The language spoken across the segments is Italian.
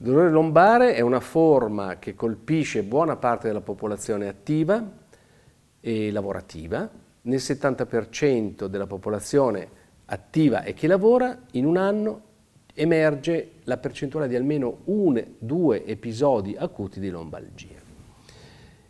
Il dolore lombare è una forma che colpisce buona parte della popolazione attiva e lavorativa. Nel 70% della popolazione attiva e che lavora, in un anno emerge la percentuale di almeno un, due episodi acuti di lombalgia.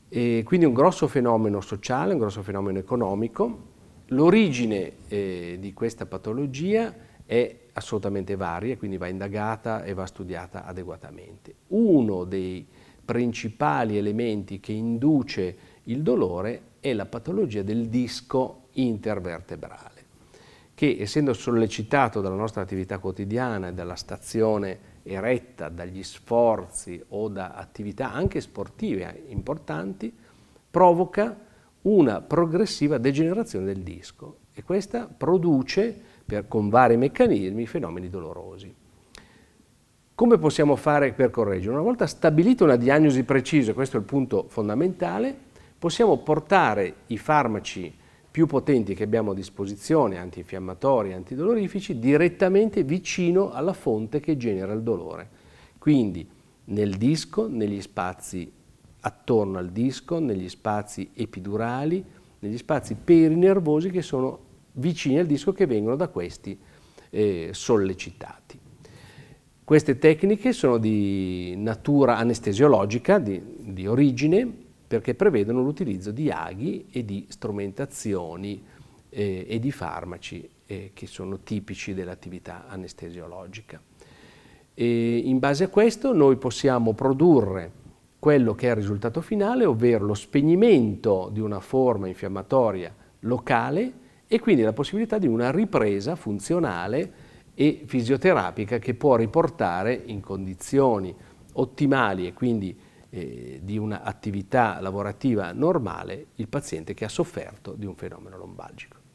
E quindi un grosso fenomeno sociale, un grosso fenomeno economico. L'origine eh, di questa patologia è assolutamente varia, e quindi va indagata e va studiata adeguatamente. Uno dei principali elementi che induce il dolore è la patologia del disco intervertebrale, che essendo sollecitato dalla nostra attività quotidiana, e dalla stazione eretta, dagli sforzi o da attività anche sportive importanti, provoca una progressiva degenerazione del disco e questa produce per, con vari meccanismi fenomeni dolorosi. Come possiamo fare per correggere? Una volta stabilita una diagnosi precisa, questo è il punto fondamentale, possiamo portare i farmaci più potenti che abbiamo a disposizione, antinfiammatori, antidolorifici, direttamente vicino alla fonte che genera il dolore. Quindi nel disco, negli spazi attorno al disco, negli spazi epidurali, negli spazi perinervosi che sono vicini al disco che vengono da questi eh, sollecitati. Queste tecniche sono di natura anestesiologica, di, di origine, perché prevedono l'utilizzo di aghi e di strumentazioni eh, e di farmaci eh, che sono tipici dell'attività anestesiologica. E in base a questo noi possiamo produrre quello che è il risultato finale, ovvero lo spegnimento di una forma infiammatoria locale e quindi la possibilità di una ripresa funzionale e fisioterapica che può riportare in condizioni ottimali e quindi eh, di un'attività lavorativa normale il paziente che ha sofferto di un fenomeno lombalgico.